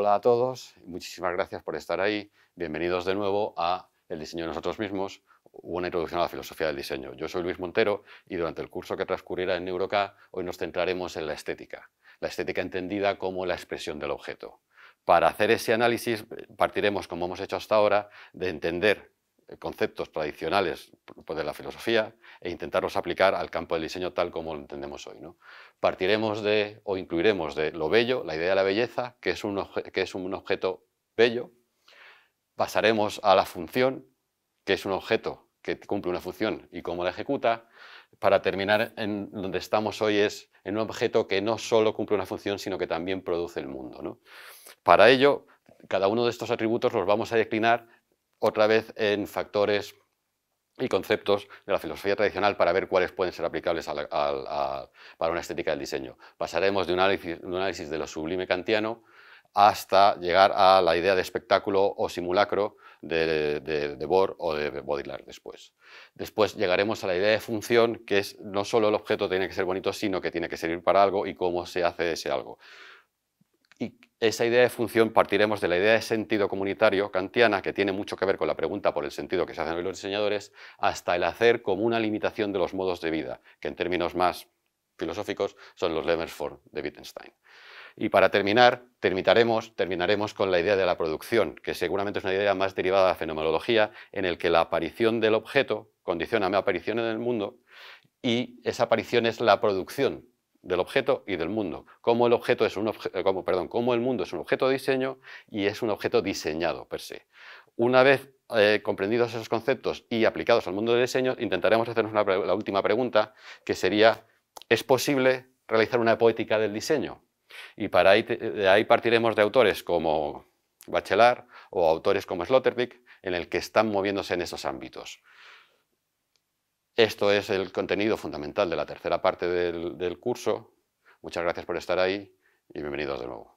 Hola a todos, muchísimas gracias por estar ahí. Bienvenidos de nuevo a El diseño de nosotros mismos, una introducción a la filosofía del diseño. Yo soy Luis Montero y durante el curso que transcurrirá en NeuroK hoy nos centraremos en la estética, la estética entendida como la expresión del objeto. Para hacer ese análisis eh, partiremos, como hemos hecho hasta ahora, de entender conceptos tradicionales pues, de la filosofía e intentarlos aplicar al campo del diseño tal como lo entendemos hoy. Partiremos de o incluiremos de lo bello, la idea de la belleza, que es un, que es un objeto bello, pasaremos a la función, que es un objeto que cumple una función y cómo la ejecuta, para terminar en donde estamos hoy es en un objeto que no solo cumple una función, sino que también produce el mundo. Para ello, cada uno de estos atributos los vamos a declinar otra vez en factores y conceptos de la filosofía tradicional para ver cuáles pueden ser aplicables para una estética del diseño. Pasaremos de un análisis, de lo sublime kantiano hasta llegar a la idea de espectáculo o simulacro de, de, Bohr o de Baudrillard después. Después llegaremos a la idea de función, que es no solo el objeto tiene que ser bonito, sino que tiene que servir para algo y cómo se hace ese algo. Y esa idea de función partiremos de la idea de sentido comunitario kantiana, que tiene mucho que ver con la pregunta por el sentido que se hacen hoy los diseñadores, hasta el hacer como una limitación de los modos de vida, que en términos más filosóficos son los Lemmersford de Wittgenstein. Y para terminar, terminaremos, con la idea de la producción, que seguramente es una idea más derivada de la fenomenología, en el que la aparición del objeto condiciona mi aparición en el mundo y esa aparición es la producción del objeto y del mundo. Cómo el, objeto es un eh, como, el mundo es un objeto de diseño y es un objeto diseñado per se. Una vez eh, comprendidos esos conceptos y aplicados al mundo del diseño, intentaremos hacernos la última pregunta, que sería, ¿es posible realizar una poética del diseño? Y para de ahí partiremos de autores como Bachelard o autores como Sloterdijk, en el que están moviéndose en esos ámbitos. Esto es el contenido fundamental de la tercera parte del, curso. Muchas gracias por estar ahí y bienvenidos de nuevo.